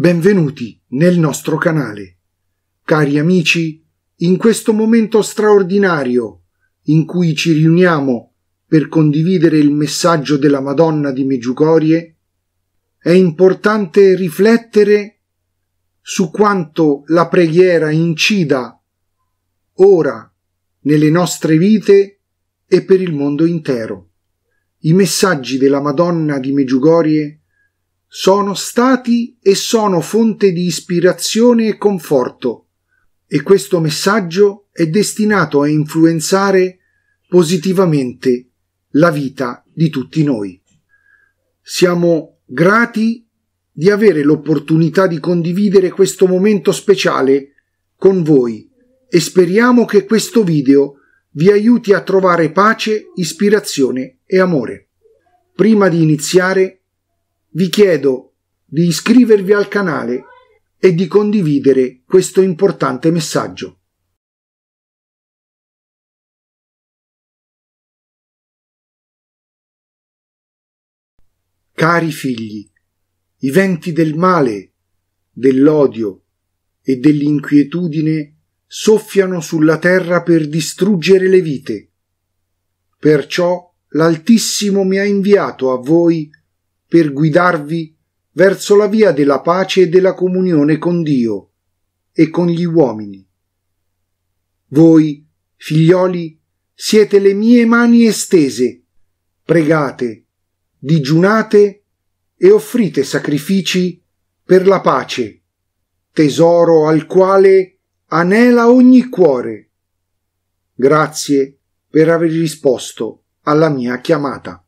Benvenuti nel nostro canale. Cari amici, in questo momento straordinario in cui ci riuniamo per condividere il messaggio della Madonna di Meggiugorie, è importante riflettere su quanto la preghiera incida ora nelle nostre vite e per il mondo intero. I messaggi della Madonna di Meggiugorie sono stati e sono fonte di ispirazione e conforto e questo messaggio è destinato a influenzare positivamente la vita di tutti noi. Siamo grati di avere l'opportunità di condividere questo momento speciale con voi e speriamo che questo video vi aiuti a trovare pace, ispirazione e amore. Prima di iniziare vi chiedo di iscrivervi al canale e di condividere questo importante messaggio. Cari figli, i venti del male, dell'odio e dell'inquietudine soffiano sulla terra per distruggere le vite. Perciò l'Altissimo mi ha inviato a voi per guidarvi verso la via della pace e della comunione con Dio e con gli uomini. Voi, figlioli, siete le mie mani estese, pregate, digiunate e offrite sacrifici per la pace, tesoro al quale anela ogni cuore. Grazie per aver risposto alla mia chiamata.